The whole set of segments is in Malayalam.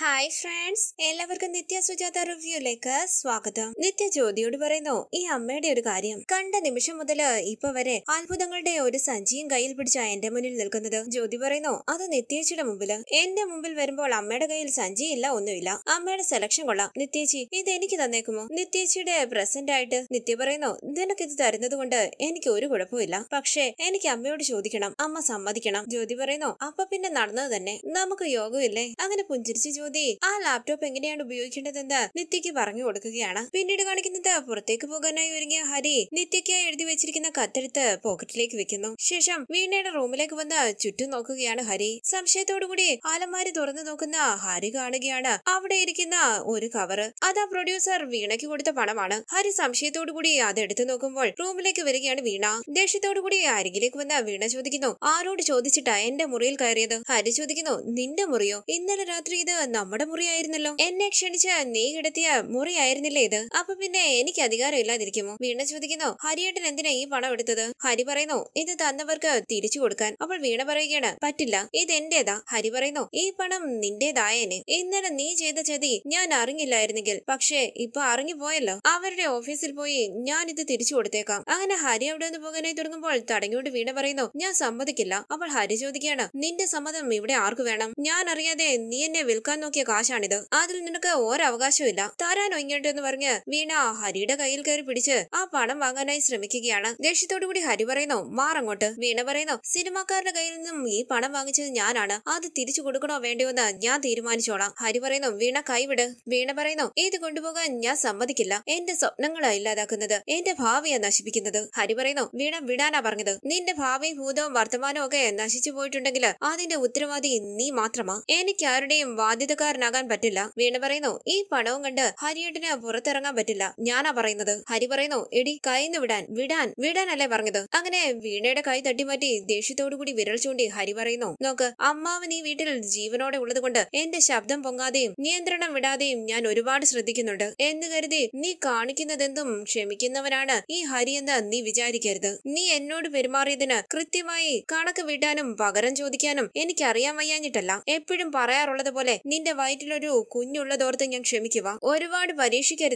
ഹായ് ഫ്രണ്ട്സ് എല്ലാവർക്കും നിത്യ സുജാത റിവ്യൂലേക്ക് സ്വാഗതം നിത്യ ജ്യോതിയോട് പറയുന്നു ഈ അമ്മയുടെ ഒരു കാര്യം കണ്ട നിമിഷം മുതൽ ഇപ്പൊ വരെ അത്ഭുതങ്ങളുടെ ഒരു സഞ്ചിയും കയ്യിൽ പിടിച്ച എന്റെ മുന്നിൽ നിൽക്കുന്നത് ജ്യോതി പറയുന്നു അത് നിത്യേച്ചിയുടെ മുമ്പില് എന്റെ മുമ്പിൽ വരുമ്പോൾ അമ്മയുടെ കയ്യിൽ സഞ്ചിയില്ല ഒന്നുമില്ല അമ്മയുടെ സെലക്ഷൻ കൊള്ളാം നിത്യേച്ചി ഇത് എനിക്ക് തന്നേക്കുമോ നിത്യേച്ചിയുടെ പ്രസന്റ് ആയിട്ട് നിത്യ പറയുന്നു നിനക്കിത് തരുന്നത് കൊണ്ട് എനിക്ക് ഒരു കുഴപ്പമില്ല പക്ഷേ എനിക്ക് അമ്മയോട് ചോദിക്കണം അമ്മ സമ്മതിക്കണം ജ്യോതി പറയുന്നു അപ്പൊ പിന്നെ നടന്നത് തന്നെ നമുക്ക് യോഗമില്ലേ അങ്ങനെ പുഞ്ചിരിച്ച് യുവതി ആ ലാപ്ടോപ്പ് എങ്ങനെയാണ് ഉപയോഗിക്കേണ്ടതെന്ന് നിത്യക്ക് പറഞ്ഞു കൊടുക്കുകയാണ് പിന്നീട് കാണിക്കുന്നത് പുറത്തേക്ക് പോകാനായി ഒരുങ്ങിയ ഹരി നിത്യക്കായി എഴുതി വെച്ചിരിക്കുന്ന കത്തെടുത്ത് പോക്കറ്റിലേക്ക് വെക്കുന്നു ശേഷം വീണയുടെ റൂമിലേക്ക് വന്ന് ചുറ്റും നോക്കുകയാണ് ഹരി സംശയത്തോടുകൂടി ആലമാരി തുറന്നു നോക്കുന്ന ഹരി കാണുകയാണ് അവിടെ ഇരിക്കുന്ന ഒരു കവറ് അത് ആ പ്രൊഡ്യൂസർ വീണയ്ക്ക് കൊടുത്ത പണമാണ് ഹരി സംശയത്തോടുകൂടി അത് എടുത്തു നോക്കുമ്പോൾ റൂമിലേക്ക് വരികയാണ് വീണ ദേഷ്യത്തോടുകൂടി അരികിലേക്ക് വന്ന വീണ ചോദിക്കുന്നു ആരോട് ചോദിച്ചിട്ടാ എന്റെ മുറിയിൽ കയറിയത് ഹരി ചോദിക്കുന്നു നിന്റെ മുറിയോ ഇന്നലെ രാത്രി ഇത് നമ്മുടെ മുറിയായിരുന്നല്ലോ എന്നെ ക്ഷണിച്ച നീ കിടത്തിയ മുറിയായിരുന്നില്ലേ ഇത് അപ്പൊ പിന്നെ എനിക്ക് അധികാരം ഇല്ലാതിരിക്കുമോ വീണ ചോദിക്കുന്നു ഹരിയേട്ടൻ എന്തിനാ ഈ പണം എടുത്തത് ഹരി പറയുന്നു ഇത് തന്നവർക്ക് തിരിച്ചു കൊടുക്കാൻ അപ്പോൾ വീണ പറയുകയാണ് പറ്റില്ല ഇത് എന്റേതാ ഹരി പറയുന്നു ഈ പണം നിന്റേതായേനെ ഇന്നലെ നീ ചെയ്ത ചതി ഞാൻ അറിഞ്ഞില്ലായിരുന്നെങ്കിൽ പക്ഷേ ഇപ്പൊ അറിഞ്ഞു പോയല്ലോ അവരുടെ ഓഫീസിൽ പോയി ഞാൻ ഇത് തിരിച്ചു കൊടുത്തേക്കാം അങ്ങനെ ഹരി അവിടെ നിന്ന് പോകാനായി തുടങ്ങുമ്പോൾ തടങ്ങിയോട് വീണ പറയുന്നു ഞാൻ സമ്മതിക്കില്ല അപ്പോൾ ഹരി ചോദിക്കുകയാണ് നിന്റെ സമ്മതം ഇവിടെ ആർക്ക് വേണം ഞാൻ അറിയാതെ നീ എന്നെ വിൽക്കാൻ നോക്കിയ കാശാണിത് അതിൽ നിനക്ക് ഒരവകാശവും ഇല്ല താരാൻ ഒങ്ങേണ്ടെന്ന് പറഞ്ഞ് വീണ ഹരിയുടെ കയ്യിൽ കയറി പിടിച്ച് ആ പണം വാങ്ങാനായി ശ്രമിക്കുകയാണ് കൂടി ഹരി പറയുന്നു മാറങ്ങോട്ട് വീണ പറയുന്നു സിനിമാക്കാരുടെ കയ്യിൽ നിന്നും ഈ പണം വാങ്ങിച്ചത് ഞാനാണ് അത് തിരിച്ചു കൊടുക്കണോ വേണ്ടയോ എന്ന് ഞാൻ തീരുമാനിച്ചോളാം ഹരി പറയുന്നു വീണ കൈവിട് വീണ പറയുന്നു ഇത് കൊണ്ടുപോകാൻ ഞാൻ സമ്മതിക്കില്ല എന്റെ സ്വപ്നങ്ങളാ ഇല്ലാതാക്കുന്നത് എന്റെ ഭാവിയെ നശിപ്പിക്കുന്നത് ഹരി പറയുന്നു വീണ വിടാനാ പറഞ്ഞത് നിന്റെ ഭാവി ഭൂതവും വർത്തമാനവും ഒക്കെ നശിച്ചു പോയിട്ടുണ്ടെങ്കിൽ അതിന്റെ ഉത്തരവാദി നീ മാത്രമാ എനിക്കാരുടെയും ബാധ്യത ജീവിതക്കാരനാകാൻ പറ്റില്ല വീണ പറയുന്നു ഈ പണവും കണ്ട് ഹരിയേട്ടന് പുറത്തിറങ്ങാൻ പറ്റില്ല ഞാനാ പറയുന്നത് ഹരി പറയുന്നു എടി കൈന്ന് വിടാൻ വിടാൻ വിടാനല്ലേ പറഞ്ഞത് അങ്ങനെ വീണയുടെ കൈ തട്ടിമാറ്റി ദേഷ്യത്തോടുകൂടി വിരൽ ചൂണ്ടി ഹരി പറയുന്നു നോക്ക് അമ്മാവൻ ഈ വീട്ടിൽ ജീവനോടെ ഉള്ളതുകൊണ്ട് എന്റെ ശബ്ദം പൊങ്ങാതെയും നിയന്ത്രണം വിടാതെയും ഞാൻ ഒരുപാട് ശ്രദ്ധിക്കുന്നുണ്ട് എന്ന് കരുതി നീ കാണിക്കുന്നതെന്തും ക്ഷമിക്കുന്നവനാണ് ഈ ഹരി എന്ന് നീ വിചാരിക്കരുത് നീ എന്നോട് പെരുമാറിയതിന് കൃത്യമായി കണക്ക് വീട്ടാനും പകരം ചോദിക്കാനും എനിക്കറിയാൻ വയ്യാഞ്ഞിട്ടല്ല എപ്പോഴും പറയാറുള്ളത് പോലെ നിന്റെ നിന്റെ വയറ്റിലൊരു കുഞ്ഞുള്ളതോർത്ത് ഞാൻ ക്ഷമിക്കുക ഒരുപാട്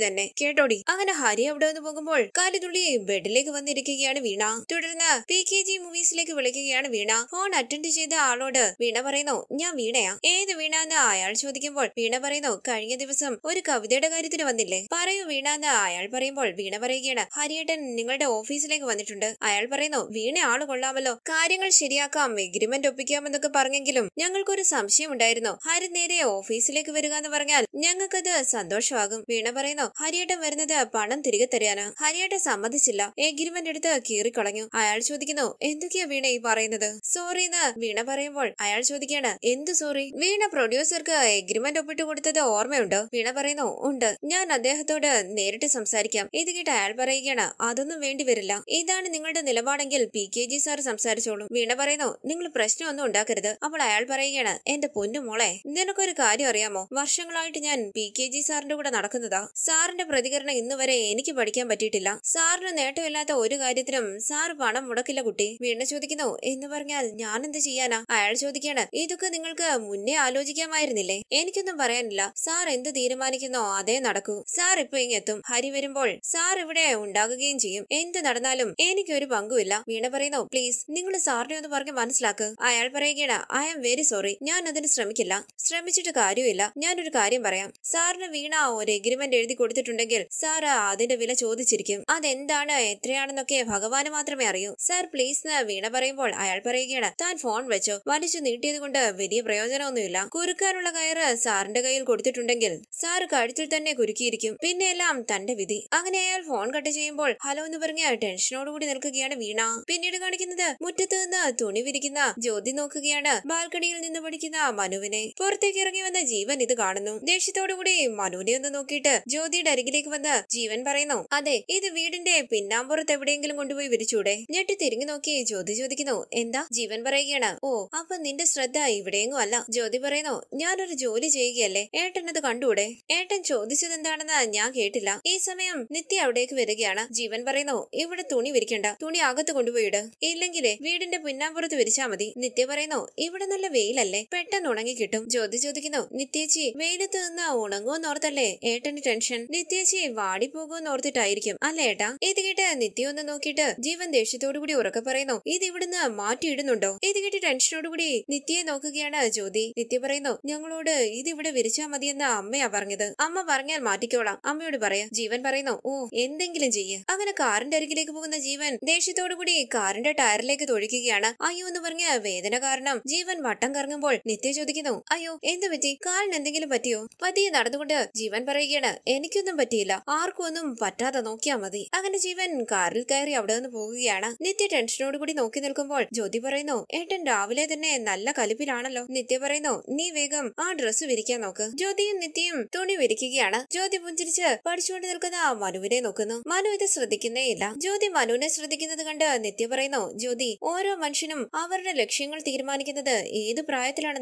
തന്നെ കേട്ടോടി അങ്ങനെ ഹരി അവിടെ നിന്ന് പോകുമ്പോൾ കാലുതുള്ളി ബെഡിലേക്ക് വന്നിരിക്കുകയാണ് വീണ തുടർന്ന് പി കെ ജി മൂവീസിലേക്ക് വിളിക്കുകയാണ് വീണ ഫോൺ അറ്റൻഡ് ചെയ്ത ആളോട് വീണ പറയുന്നു ഞാൻ വീണയാ ഏത് വീണ എന്ന് അയാൾ ചോദിക്കുമ്പോൾ വീണ പറയുന്നു കഴിഞ്ഞ ദിവസം ഒരു കവിതയുടെ കാര്യത്തിന് വന്നില്ലേ പറയൂ വീണ എന്ന് അയാൾ പറയുമ്പോൾ വീണ പറയുകയാണ് ഹരിയേട്ടൻ നിങ്ങളുടെ ഓഫീസിലേക്ക് വന്നിട്ടുണ്ട് അയാൾ പറയുന്നു വീണ ആള് കൊള്ളാമല്ലോ കാര്യങ്ങൾ ശരിയാക്കാം എഗ്രിമെന്റ് ഒപ്പിക്കാമെന്നൊക്കെ പറഞ്ഞെങ്കിലും ഞങ്ങൾക്കൊരു സംശയം ഉണ്ടായിരുന്നു ഹരി നേരെ ഓഫീസിലേക്ക് വരിക എന്ന് പറഞ്ഞാൽ ഞങ്ങൾക്കത് സന്തോഷമാകും വീണ പറയുന്നു ഹരിയേട്ടൻ വരുന്നത് പണം തിരികെ തരാന് ഹരിയേട്ടൻ സമ്മതിച്ചില്ല എഗ്രിമെന്റ് എടുത്ത് കീറിക്കളഞ്ഞു അയാൾ ചോദിക്കുന്നു എന്തൊക്കെയാ വീണ ഈ പറയുന്നത് സോറി എന്ന് വീണ പറയുമ്പോൾ അയാൾ ചോദിക്കാണ് എന്ത് സോറി വീണ പ്രൊഡ്യൂസർക്ക് എഗ്രിമെന്റ് ഒപ്പിട്ട് കൊടുത്തത് ഓർമ്മയുണ്ടോ വീണ പറയുന്നു ഉണ്ട് ഞാൻ അദ്ദേഹത്തോട് നേരിട്ട് സംസാരിക്കാം ഇത് കേട്ട് അയാൾ പറയുകയാണ് അതൊന്നും വേണ്ടി വരില്ല ഇതാണ് നിങ്ങളുടെ നിലപാടെങ്കിൽ പി കെ ജി സാർ സംസാരിച്ചോളും വീണ പറയുന്നു നിങ്ങൾ പ്രശ്നമൊന്നും ഉണ്ടാക്കരുത് അപ്പോൾ അയാൾ പറയുകയാണ് എന്റെ പൊന്നു മോളെ നിനക്കൊരു കാര്യം അറിയാമോ വർഷങ്ങളായിട്ട് ഞാൻ പി കെ ജി സാറിന്റെ കൂടെ നടക്കുന്നതാ സാറിന്റെ പ്രതികരണം ഇന്ന് വരെ എനിക്ക് പഠിക്കാൻ പറ്റിയിട്ടില്ല സാറിന് നേട്ടമില്ലാത്ത ഒരു കാര്യത്തിനും സാർ പണം മുടക്കില്ല കുട്ടി വീണ്ടും ചോദിക്കുന്നു എന്ന് പറഞ്ഞാൽ ഞാൻ എന്ത് ചെയ്യാനാ അയാൾ ചോദിക്കാണ് ഇതൊക്കെ നിങ്ങൾക്ക് മുന്നേ ആലോചിക്കാമായിരുന്നില്ലേ എനിക്കൊന്നും പറയാനില്ല സാർ എന്ത് തീരുമാനിക്കുന്നോ അതേ നടക്കൂ സാർ ഇപ്പൊ ഇങ്ങെത്തും ഹരി വരുമ്പോൾ സാർ ഇവിടെ ഉണ്ടാകുകയും ചെയ്യും എന്ത് നടന്നാലും എനിക്കൊരു പങ്കുമില്ല വീണ പറയുന്നു പ്ലീസ് നിങ്ങൾ സാറിനെ ഒന്ന് പറഞ്ഞ് മനസ്സിലാക്ക് അയാൾ പറയുകയാണ് ഐ ആം വെരി സോറി ഞാൻ അതിന് ശ്രമിക്കില്ല ശ്രമിച്ചിട്ട് പറഞ്ഞിട്ട് കാര്യമില്ല ഞാനൊരു കാര്യം പറയാം സാറിന് വീണ ഒരു എഗ്രിമെന്റ് എഴുതി കൊടുത്തിട്ടുണ്ടെങ്കിൽ സാർ അതിന്റെ വില ചോദിച്ചിരിക്കും അതെന്താണ് എത്രയാണെന്നൊക്കെ ഭഗവാന് മാത്രമേ അറിയൂ സാർ പ്ലീസ് വീണ പറയുമ്പോൾ അയാൾ പറയുകയാണ് താൻ ഫോൺ വെച്ചോ വലിച്ചു നീട്ടിയത് കൊണ്ട് വലിയ പ്രയോജനമൊന്നുമില്ല കുറുക്കാനുള്ള കയറ് സാറിന്റെ കയ്യിൽ കൊടുത്തിട്ടുണ്ടെങ്കിൽ സാർ കഴുത്തിൽ തന്നെ കുരുക്കിയിരിക്കും പിന്നെ എല്ലാം തന്റെ വിധി അങ്ങനെ അയാൾ ഫോൺ കട്ട് ചെയ്യുമ്പോൾ ഹലോ എന്ന് പറഞ്ഞ ടെൻഷനോടുകൂടി നിൽക്കുകയാണ് വീണ പിന്നീട് കാണിക്കുന്നത് മുറ്റത്ത് നിന്ന് തുണി വിരിക്കുന്ന ജ്യോതി നോക്കുകയാണ് ബാൽക്കണിയിൽ നിന്ന് പഠിക്കുന്ന മനുവിനെ പുറത്തേക്ക് ഇറങ്ങി ഇറങ്ങി വന്ന ജീവൻ ഇത് കാണുന്നു ദേഷ്യത്തോടുകൂടി മനുവിനെ ഒന്ന് നോക്കിയിട്ട് ജ്യോതിയുടെ അരികിലേക്ക് വന്ന് ജീവൻ പറയുന്നു അതെ ഇത് വീടിന്റെ പിന്നാമ്പുറത്ത് എവിടെയെങ്കിലും കൊണ്ടുപോയി വിരിച്ചൂടെ ഞെട്ടി തിരിഞ്ഞു നോക്കി ജ്യോതി ചോദിക്കുന്നു എന്താ ജീവൻ പറയുകയാണ് ഓ അപ്പൊ നിന്റെ ശ്രദ്ധ ഇവിടെയെങ്ങും അല്ല ജ്യോതി പറയുന്നു ഞാനൊരു ജോലി ചെയ്യുകയല്ലേ ഏട്ടൻ അത് കണ്ടൂടെ ഏട്ടൻ ചോദിച്ചത് എന്താണെന്ന് ഞാൻ കേട്ടില്ല ഈ സമയം നിത്യ അവിടേക്ക് വരികയാണ് ജീവൻ പറയുന്നു ഇവിടെ തുണി വിരിക്കണ്ട തുണി അകത്ത് കൊണ്ടുപോയിട് ഇല്ലെങ്കിലേ വീടിന്റെ പിന്നാമ്പുറത്ത് വിരിച്ചാ മതി നിത്യ പറയുന്നു ഇവിടെ നല്ല വെയിലല്ലേ പെട്ടെന്ന് ഉണങ്ങി കിട്ടും ജ്യോതി ചോദിക്കുന്നു ചെയ്യുന്നു നിത്യേച്ചി വെയിലത്ത് നിന്ന് ഓർത്തല്ലേ ഏട്ടന് ടെൻഷൻ നിത്യേച്ചി ഓർത്തിട്ടായിരിക്കും അല്ല ഏട്ടാ ഇത് കേട്ട് നിത്യ ഒന്ന് നോക്കിയിട്ട് ജീവൻ ദേഷ്യത്തോടുകൂടി ഉറക്കെ പറയുന്നു ഇത് ഇവിടുന്ന് മാറ്റിയിടുന്നുണ്ടോ ഇത് കേട്ട് ടെൻഷനോടുകൂടി നിത്യയെ നോക്കുകയാണ് ജ്യോതി നിത്യ പറയുന്നു ഞങ്ങളോട് ഇത് ഇവിടെ വിരിച്ചാ മതിയെന്ന് അമ്മയാ പറഞ്ഞത് അമ്മ പറഞ്ഞാൽ മാറ്റിക്കോളാം അമ്മയോട് പറയാ ജീവൻ പറയുന്നു ഓ എന്തെങ്കിലും ചെയ്യ് അങ്ങനെ കാറിന്റെ അരികിലേക്ക് പോകുന്ന ജീവൻ ദേഷ്യത്തോടുകൂടി കാറിന്റെ ടയറിലേക്ക് തൊഴിക്കുകയാണ് അയ്യോ എന്ന് പറഞ്ഞ വേദന കാരണം ജീവൻ വട്ടം കറങ്ങുമ്പോൾ നിത്യ ചോദിക്കുന്നു അയ്യോ എന്ത് പറ്റി കാലിന് എന്തെങ്കിലും പറ്റിയോ പതിയെ നടന്നുകൊണ്ട് ജീവൻ പറയുകയാണ് എനിക്കൊന്നും പറ്റിയില്ല ആർക്കും ഒന്നും പറ്റാതെ നോക്കിയാ മതി അങ്ങനെ ജീവൻ കാറിൽ കയറി അവിടെ നിന്ന് പോകുകയാണ് നിത്യ ടെൻഷനോട് കൂടി നോക്കി നിൽക്കുമ്പോൾ ജ്യോതി പറയുന്നു ഏട്ടൻ രാവിലെ തന്നെ നല്ല കലിപ്പിലാണല്ലോ നിത്യ പറയുന്നു നീ വേഗം ആ ഡ്രസ്സ് വിരിക്കാൻ നോക്ക് ജ്യോതിയും നിത്യയും തുണി വിരിക്കുകയാണ് ജ്യോതി പുഞ്ചിരിച്ച് പഠിച്ചുകൊണ്ട് നിൽക്കുന്ന ആ മനുവിനെ നോക്കുന്നു മനു ഇത് ശ്രദ്ധിക്കുന്നേ ഇല്ല ജ്യോതി മനുവിനെ ശ്രദ്ധിക്കുന്നത് കണ്ട് നിത്യ പറയുന്നു ജ്യോതി ഓരോ മനുഷ്യനും അവരുടെ ലക്ഷ്യങ്ങൾ തീരുമാനിക്കുന്നത് ഏത്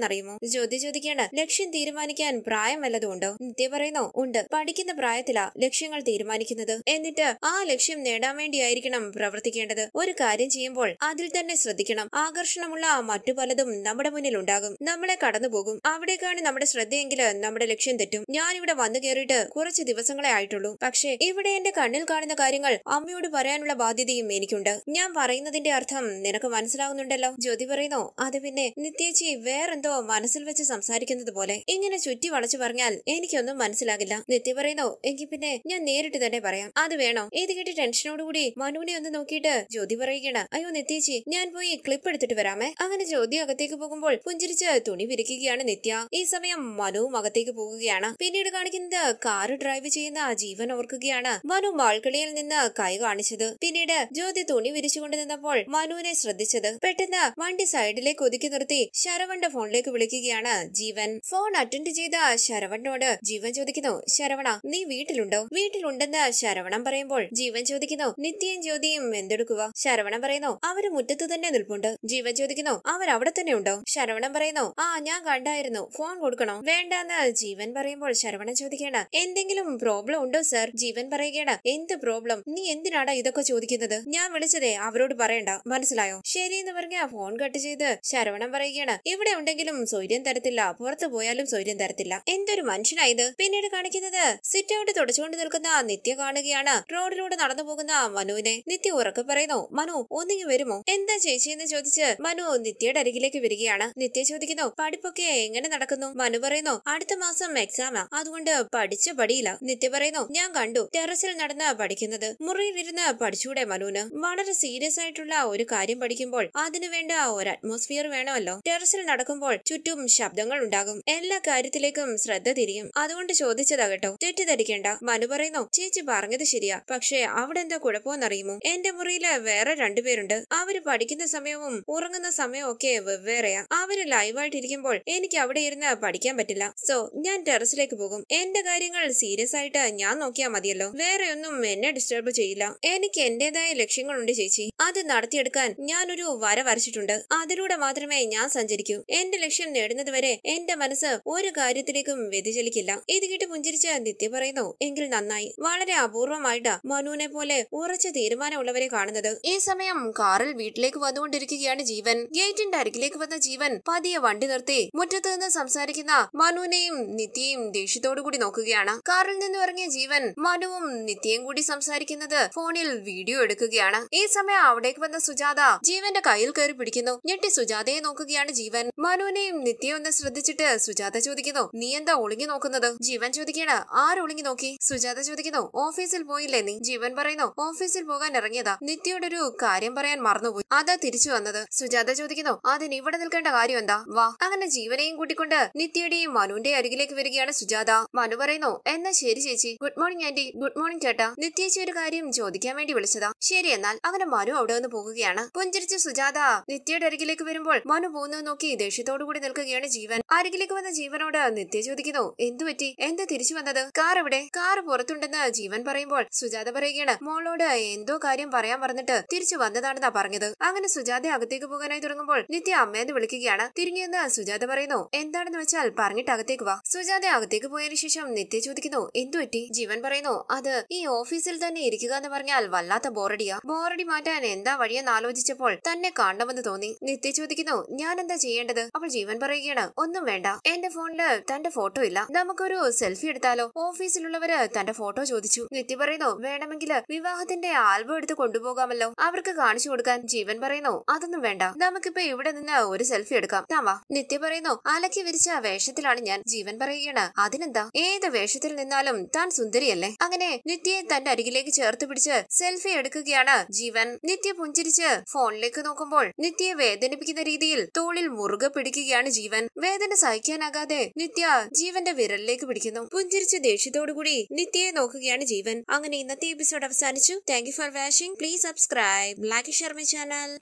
അറിയുമോ ജ്യോതി ചോദിക്കാണ് ലക്ഷ്യം തീരുമാനിക്കാൻ പ്രായം ഉണ്ടോ നിത്യ പറയുന്നു ഉണ്ട് പഠിക്കുന്ന പ്രായത്തിലാ ലക്ഷ്യങ്ങൾ തീരുമാനിക്കുന്നത് എന്നിട്ട് ആ ലക്ഷ്യം നേടാൻ വേണ്ടിയായിരിക്കണം പ്രവർത്തിക്കേണ്ടത് ഒരു കാര്യം ചെയ്യുമ്പോൾ അതിൽ തന്നെ ശ്രദ്ധിക്കണം ആകർഷണമുള്ള മറ്റു പലതും നമ്മുടെ മുന്നിൽ ഉണ്ടാകും നമ്മളെ കടന്നുപോകും അവിടേക്കാണ് നമ്മുടെ ശ്രദ്ധയെങ്കിൽ നമ്മുടെ ലക്ഷ്യം തെറ്റും ഞാൻ ഇവിടെ വന്നു കയറിയിട്ട് കുറച്ച് ദിവസങ്ങളെ ആയിട്ടുള്ളൂ പക്ഷേ ഇവിടെ എന്റെ കണ്ണിൽ കാണുന്ന കാര്യങ്ങൾ അമ്മയോട് പറയാനുള്ള ബാധ്യതയും എനിക്കുണ്ട് ഞാൻ പറയുന്നതിന്റെ അർത്ഥം നിനക്ക് മനസ്സിലാവുന്നുണ്ടല്ലോ ജ്യോതി പറയുന്നു അത് പിന്നെ നിത്യേച്ചി വേറെന്തോ മനസ്സിൽ വെച്ച് സംസാരിക്കുന്നത് പോലെ ഇങ്ങനെ ചുറ്റി വളച്ചു പറഞ്ഞാൽ എനിക്കൊന്നും മനസ്സിലാകില്ല നിത്യ പറയുന്നോ എങ്കിൽ പിന്നെ ഞാൻ നേരിട്ട് തന്നെ പറയാം അത് വേണോ ഏത് കേട്ട് ടെൻഷനോടുകൂടി മനുവിനെ ഒന്ന് നോക്കിയിട്ട് ജ്യോതി പറയുകയാണ് അയ്യോ നിത്യേച്ചി ഞാൻ പോയി ക്ലിപ്പ് എടുത്തിട്ട് വരാമേ അങ്ങനെ ജ്യോതി അകത്തേക്ക് പോകുമ്പോൾ പുഞ്ചിരിച്ച് തുണി വിരിക്കുകയാണ് നിത്യ ഈ സമയം മനുവും അകത്തേക്ക് പോകുകയാണ് പിന്നീട് കാണിക്കുന്നത് കാർ ഡ്രൈവ് ചെയ്യുന്ന ജീവൻ ഓർക്കുകയാണ് മനു മാൾക്കളിയിൽ നിന്ന് കൈ കാണിച്ചത് പിന്നീട് ജ്യോതി തുണി വിരിച്ചുകൊണ്ട് നിന്നപ്പോൾ മനുവിനെ ശ്രദ്ധിച്ചത് പെട്ടെന്ന് വണ്ടി സൈഡിലേക്ക് ഒതുക്കി നിർത്തി ശരവന്റെ ഫോണിലേക്ക് വിളിക്കുകയാണ് ജീവൻ ഫോൺ അറ്റൻഡ് ചെയ്ത ശരവണനോട് ജീവൻ ചോദിക്കുന്നു ശരവണ നീ വീട്ടിലുണ്ടോ വീട്ടിലുണ്ടെന്ന് ശരവണം പറയുമ്പോൾ ജീവൻ ചോദിക്കുന്നു നിത്യം ജ്യോതിയും എന്തെടുക്കുക ശരവണം പറയുന്നു അവര് മുറ്റത്ത് തന്നെ നിൽപ്പുണ്ട് ജീവൻ ചോദിക്കുന്നു അവർ അവിടെ തന്നെ ഉണ്ടോ ശരവണം പറയുന്നു ആ ഞാൻ കണ്ടായിരുന്നു ഫോൺ കൊടുക്കണോ വേണ്ടെന്ന് ജീവൻ പറയുമ്പോൾ ശരവണം ചോദിക്കുകയാണ് എന്തെങ്കിലും പ്രോബ്ലം ഉണ്ടോ സർ ജീവൻ പറയുകയാണ് എന്ത് പ്രോബ്ലം നീ എന്തിനാടാ ഇതൊക്കെ ചോദിക്കുന്നത് ഞാൻ വിളിച്ചതേ അവരോട് പറയണ്ട മനസ്സിലായോ ശരി എന്ന് പറഞ്ഞ ഫോൺ കട്ട് ചെയ്ത് ശരവണം പറയുകയാണ് ഇവിടെ ഉണ്ടെങ്കിലും സൗര്യം തരത്തില്ല പുറത്തു പോയാലും സൗര്യം തരത്തില്ല എന്തൊരു മനുഷ്യനായത് പിന്നീട് കാണിക്കുന്നത് സിറ്റ് ഔട്ട് തുടച്ചുകൊണ്ട് നിൽക്കുന്ന നിത്യ കാണുകയാണ് റോഡിലൂടെ നടന്നു പോകുന്ന മനുവിനെ നിത്യ ഉറക്കെ പറയുന്നു മനു ഒന്നിങ്ങി വരുമോ എന്താ ചേച്ചി എന്ന് ചോദിച്ച് മനു നിത്യയുടെ അരികിലേക്ക് വരികയാണ് നിത്യ ചോദിക്കുന്നു പഠിപ്പൊക്കെ എങ്ങനെ നടക്കുന്നു മനു പറയുന്നു അടുത്ത മാസം എക്സാമാ അതുകൊണ്ട് പഠിച്ച പടിയില്ല നിത്യ പറയുന്നു ഞാൻ കണ്ടു ടെറസിൽ നടന്ന് പഠിക്കുന്നത് മുറിയിലിരുന്ന് പഠിച്ചൂടെ മനുവിന് വളരെ സീരിയസ് ആയിട്ടുള്ള ഒരു കാര്യം പഠിക്കുമ്പോൾ അതിനുവേണ്ട ഒരു അറ്റ്മോസ്ഫിയർ വേണമല്ലോ ടെറസിൽ നടക്കുമ്പോൾ ചുറ്റും ശബ്ദങ്ങൾ ഉണ്ടാകും എല്ലാ കാര്യത്തിലേക്കും ശ്രദ്ധ തിരിയും അതുകൊണ്ട് ചോദിച്ചതാകട്ടോ തെറ്റിദ്ധരിക്കേണ്ട മനു പറയുന്നു ചേച്ചി പറഞ്ഞത് ശരിയാ പക്ഷേ അവിടെ എന്താ കുഴപ്പമെന്നറിയുമോ എന്റെ മുറിയില് വേറെ രണ്ടുപേരുണ്ട് അവര് പഠിക്കുന്ന സമയവും ഉറങ്ങുന്ന സമയവും ഒക്കെ വെവ്വേറെയാ അവര് ലൈവായിട്ടിരിക്കുമ്പോൾ എനിക്ക് അവിടെ ഇരുന്ന് പഠിക്കാൻ പറ്റില്ല സോ ഞാൻ ടെറസിലേക്ക് പോകും എന്റെ കാര്യങ്ങൾ സീരിയസ് ആയിട്ട് ഞാൻ നോക്കിയാൽ മതിയല്ലോ വേറെ ഒന്നും എന്നെ ഡിസ്റ്റർബ് ചെയ്യില്ല എനിക്ക് എന്റേതായ ലക്ഷ്യങ്ങളുണ്ട് ചേച്ചി അത് നടത്തിയെടുക്കാൻ ഞാനൊരു വര വരച്ചിട്ടുണ്ട് അതിലൂടെ മാത്രമേ ഞാൻ സഞ്ചരിക്കൂ എന്റെ ലക്ഷ്യം നേടുന്നതുവരെ എന്റെ എന്റെ മനസ്സ് ഒരു കാര്യത്തിലേക്കും വ്യതിചലിക്കില്ല ഇത് കേട്ട് പുഞ്ചിരിച്ച നിത്യ പറയുന്നു എങ്കിൽ നന്നായി വളരെ അപൂർവമായിട്ട് മനുവിനെ പോലെ ഉറച്ച തീരുമാനമുള്ളവരെ കാണുന്നത് ഈ സമയം കാറിൽ വീട്ടിലേക്ക് വന്നുകൊണ്ടിരിക്കുകയാണ് ജീവൻ ഗേറ്റിന്റെ അരികിലേക്ക് വന്ന ജീവൻ പതിയെ വണ്ടി നിർത്തി മുറ്റത്ത് നിന്ന് സംസാരിക്കുന്ന മനുവിനെയും നിത്യയും ദേഷ്യത്തോടു കൂടി നോക്കുകയാണ് കാറിൽ നിന്ന് ഇറങ്ങിയ ജീവൻ മനുവും നിത്യയും കൂടി സംസാരിക്കുന്നത് ഫോണിൽ വീഡിയോ എടുക്കുകയാണ് ഈ സമയം അവിടേക്ക് വന്ന സുജാത ജീവന്റെ കയ്യിൽ കയറി പിടിക്കുന്നു ഞെട്ടി സുജാതയെ നോക്കുകയാണ് ജീവൻ മനുവിനെയും നിത്യയും ഒന്ന് ശ്രദ്ധിച്ചിട്ട് സുജാത ചോദിക്കുന്നു നീ എന്താ ഒളിഞ്ഞു നോക്കുന്നത് ജീവൻ ചോദിക്കണ ആരൊളിഞ്ഞു നോക്കി സുജാത ചോദിക്കുന്നു ഓഫീസിൽ പോയില്ലേ നീ ജീവൻ പറയുന്നു ഓഫീസിൽ പോകാൻ ഇറങ്ങിയതാ നിത്യയുടെ ഒരു കാര്യം പറയാൻ മറന്നുപോയി അതാ തിരിച്ചു വന്നത് സുജാത ചോദിക്കുന്നു അതിന് ഇവിടെ നിൽക്കേണ്ട കാര്യം എന്താ വാ അങ്ങനെ ജീവനെയും കൂട്ടിക്കൊണ്ട് നിത്യയുടെയും മനുവിന്റെ അരികിലേക്ക് വരികയാണ് സുജാത മനു പറയുന്നു എന്നാ ശരി ചേച്ചി good morning aunty good morning ചേട്ടാ നിത്യേച്ചി ഒരു കാര്യം ചോദിക്കാൻ വേണ്ടി വിളിച്ചതാ ശരി എന്നാൽ അങ്ങനെ മനു അവിടെ നിന്ന് പോകുകയാണ് പുഞ്ചിരിച്ച് സുജാത നിത്യയുടെ അരികിലേക്ക് വരുമ്പോൾ മനു പോകുന്നത് നോക്കി ദേഷ്യത്തോടു കൂടി നിൽക്കുകയാണ് ജീവൻ അരികിലേക്ക് പുറത്തേക്ക് വന്ന ജീവനോട് നിത്യ ചോദിക്കുന്നു എന്തു പറ്റി എന്താ തിരിച്ചു വന്നത് കാർ എവിടെ കാർ പുറത്തുണ്ടെന്ന് ജീവൻ പറയുമ്പോൾ സുജാത പറയുകയാണ് മോളോട് എന്തോ കാര്യം പറയാൻ പറഞ്ഞിട്ട് തിരിച്ചു വന്നതാണെന്നാ പറഞ്ഞത് അങ്ങനെ സുജാത അകത്തേക്ക് പോകാനായി തുടങ്ങുമ്പോൾ നിത്യ അമ്മയെന്ന് വിളിക്കുകയാണ് തിരിഞ്ഞെന്ന് സുജാത പറയുന്നു എന്താണെന്ന് വെച്ചാൽ പറഞ്ഞിട്ട് അകത്തേക്ക് വാ സുജാത അകത്തേക്ക് പോയതിനു ശേഷം നിത്യ ചോദിക്കുന്നു എന്തു പറ്റി ജീവൻ പറയുന്നു അത് ഈ ഓഫീസിൽ തന്നെ ഇരിക്കുക എന്ന് പറഞ്ഞാൽ വല്ലാത്ത ബോറടിയാ ബോറടി മാറ്റാൻ എന്താ വഴിയെന്ന് ആലോചിച്ചപ്പോൾ തന്നെ കാണണമെന്ന് തോന്നി നിത്യ ചോദിക്കുന്നു ഞാൻ എന്താ ചെയ്യേണ്ടത് അപ്പോൾ ജീവൻ പറയുകയാണ് ഒന്നും വേണ്ട എന്റെ ഫോണില് തന്റെ ഫോട്ടോ ഇല്ല നമുക്കൊരു സെൽഫി എടുത്താലോ ഓഫീസിലുള്ളവര് തന്റെ ഫോട്ടോ ചോദിച്ചു നിത്യ പറയുന്നു വേണമെങ്കിൽ വിവാഹത്തിന്റെ ആൽബം എടുത്ത് കൊണ്ടുപോകാമല്ലോ അവർക്ക് കാണിച്ചു കൊടുക്കാൻ ജീവൻ പറയുന്നു അതൊന്നും വേണ്ട നമുക്കിപ്പോ ഇവിടെ നിന്ന് ഒരു സെൽഫി എടുക്കാം താവാ നിത്യ പറയുന്നു അലക്കി വിരിച്ച വേഷത്തിലാണ് ഞാൻ ജീവൻ പറയുകയാണ് അതിനെന്താ ഏത് വേഷത്തിൽ നിന്നാലും താൻ സുന്ദരിയല്ലേ അങ്ങനെ നിത്യയെ തന്റെ അരികിലേക്ക് ചേർത്ത് പിടിച്ച് സെൽഫി എടുക്കുകയാണ് ജീവൻ നിത്യ പുഞ്ചിരിച്ച് ഫോണിലേക്ക് നോക്കുമ്പോൾ നിത്യയെ വേദനിപ്പിക്കുന്ന രീതിയിൽ തോളിൽ മുറുകെ പിടിക്കുകയാണ് ജീവൻ വേദന സഹിക്കും സഹിക്കാനാകാതെ നിത്യ ജീവന്റെ വിരലിലേക്ക് പിടിക്കുന്നു പുഞ്ചിരിച്ച ദേഷ്യത്തോടുകൂടി നിത്യയെ നോക്കുകയാണ് ജീവൻ അങ്ങനെ ഇന്നത്തെ എപ്പിസോഡ് അവസാനിച്ചു thank for watching please subscribe Lakki Sharma channel